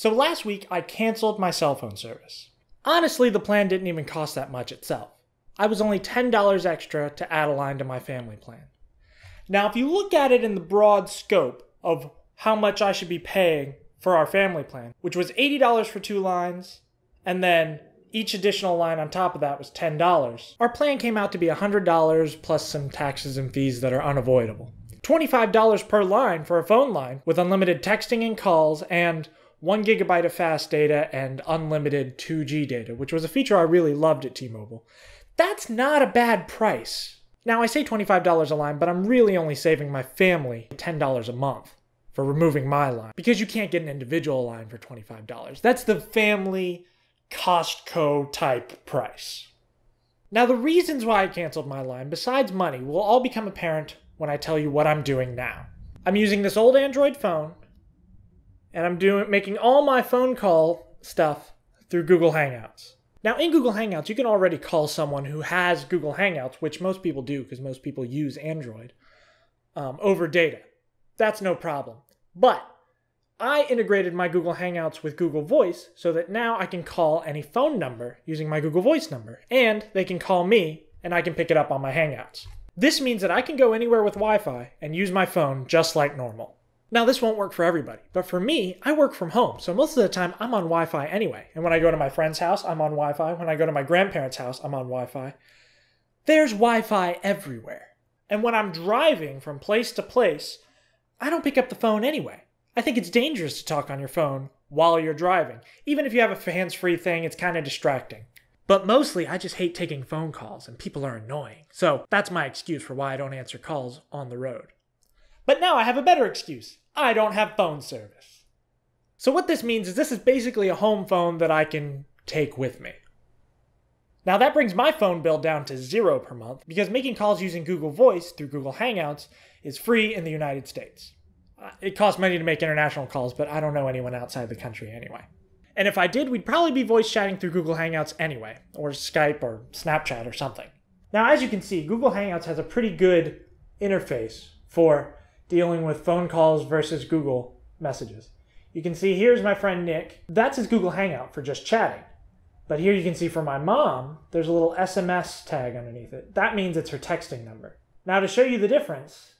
So last week, I canceled my cell phone service. Honestly, the plan didn't even cost that much itself. I was only $10 extra to add a line to my family plan. Now, if you look at it in the broad scope of how much I should be paying for our family plan, which was $80 for two lines, and then each additional line on top of that was $10. Our plan came out to be $100 plus some taxes and fees that are unavoidable. $25 per line for a phone line with unlimited texting and calls and one gigabyte of fast data and unlimited 2G data, which was a feature I really loved at T Mobile. That's not a bad price. Now, I say $25 a line, but I'm really only saving my family $10 a month for removing my line because you can't get an individual line for $25. That's the family Costco type price. Now, the reasons why I canceled my line, besides money, will all become apparent when I tell you what I'm doing now. I'm using this old Android phone and I'm doing making all my phone call stuff through Google Hangouts. Now, in Google Hangouts, you can already call someone who has Google Hangouts, which most people do because most people use Android, um, over data. That's no problem. But I integrated my Google Hangouts with Google Voice so that now I can call any phone number using my Google Voice number, and they can call me and I can pick it up on my Hangouts. This means that I can go anywhere with Wi Fi and use my phone just like normal. Now, this won't work for everybody, but for me, I work from home, so most of the time I'm on Wi Fi anyway. And when I go to my friend's house, I'm on Wi Fi. When I go to my grandparents' house, I'm on Wi Fi. There's Wi Fi everywhere. And when I'm driving from place to place, I don't pick up the phone anyway. I think it's dangerous to talk on your phone while you're driving. Even if you have a hands free thing, it's kind of distracting. But mostly, I just hate taking phone calls, and people are annoying. So that's my excuse for why I don't answer calls on the road. But now I have a better excuse. I don't have phone service. So what this means is this is basically a home phone that I can take with me. Now that brings my phone bill down to zero per month because making calls using Google Voice through Google Hangouts is free in the United States. Uh, it costs money to make international calls, but I don't know anyone outside the country anyway. And if I did, we'd probably be voice chatting through Google Hangouts anyway, or Skype or Snapchat or something. Now, as you can see, Google Hangouts has a pretty good interface for dealing with phone calls versus Google messages. You can see here's my friend Nick. That's his Google Hangout for just chatting. But here you can see for my mom, there's a little SMS tag underneath it. That means it's her texting number. Now to show you the difference,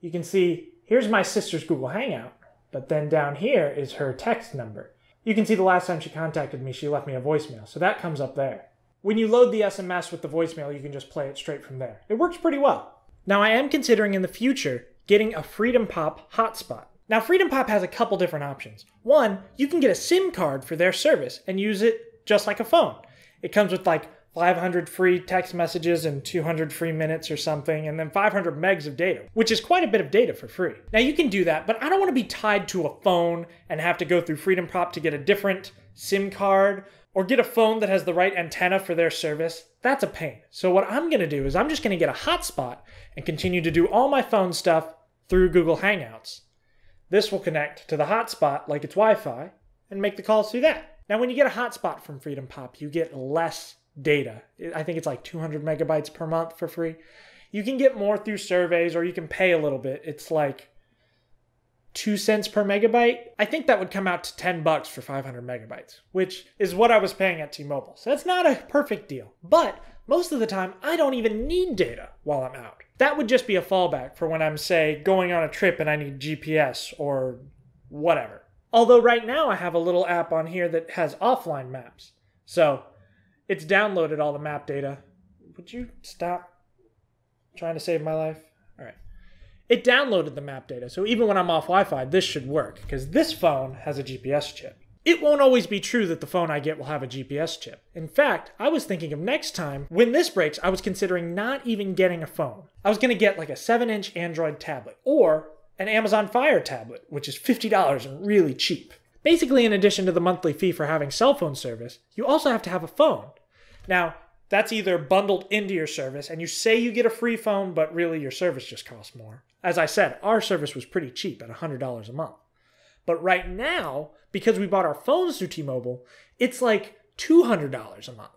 you can see here's my sister's Google Hangout, but then down here is her text number. You can see the last time she contacted me, she left me a voicemail, so that comes up there. When you load the SMS with the voicemail, you can just play it straight from there. It works pretty well. Now I am considering in the future getting a Freedom Pop hotspot. Now, Freedom Pop has a couple different options. One, you can get a SIM card for their service and use it just like a phone. It comes with like 500 free text messages and 200 free minutes or something, and then 500 megs of data, which is quite a bit of data for free. Now you can do that, but I don't want to be tied to a phone and have to go through Freedom Pop to get a different SIM card or get a phone that has the right antenna for their service. That's a pain. So what I'm going to do is I'm just going to get a hotspot and continue to do all my phone stuff through Google Hangouts. This will connect to the hotspot like it's Wi Fi and make the calls through that. Now, when you get a hotspot from Freedom Pop, you get less data. I think it's like 200 megabytes per month for free. You can get more through surveys or you can pay a little bit. It's like two cents per megabyte. I think that would come out to 10 bucks for 500 megabytes, which is what I was paying at T Mobile. So that's not a perfect deal. But most of the time, I don't even need data while I'm out that would just be a fallback for when I'm, say, going on a trip and I need GPS or whatever. Although right now I have a little app on here that has offline maps. So it's downloaded all the map data. Would you stop trying to save my life? All right. It downloaded the map data. So even when I'm off Wi Fi, this should work because this phone has a GPS chip. It won't always be true that the phone I get will have a GPS chip. In fact, I was thinking of next time, when this breaks, I was considering not even getting a phone. I was gonna get like a 7 inch Android tablet or an Amazon Fire tablet, which is $50 and really cheap. Basically, in addition to the monthly fee for having cell phone service, you also have to have a phone. Now, that's either bundled into your service and you say you get a free phone, but really your service just costs more. As I said, our service was pretty cheap at $100 a month. But right now, because we bought our phones through T-Mobile, it's like $200 a month.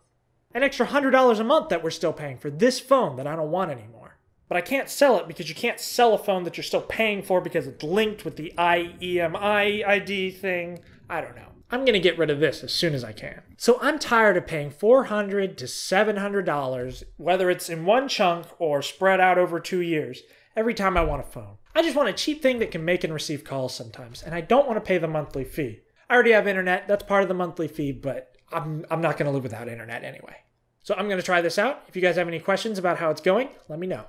An extra $100 a month that we're still paying for this phone that I don't want anymore. But I can't sell it because you can't sell a phone that you're still paying for because it's linked with the IEMI ID thing. I don't know. I'm going to get rid of this as soon as I can. So I'm tired of paying $400 to $700, whether it's in one chunk or spread out over two years, every time I want a phone. I just want a cheap thing that can make and receive calls sometimes, and I don't want to pay the monthly fee. I already have internet, that's part of the monthly fee, but I'm, I'm not going to live without internet anyway. So I'm going to try this out. If you guys have any questions about how it's going, let me know.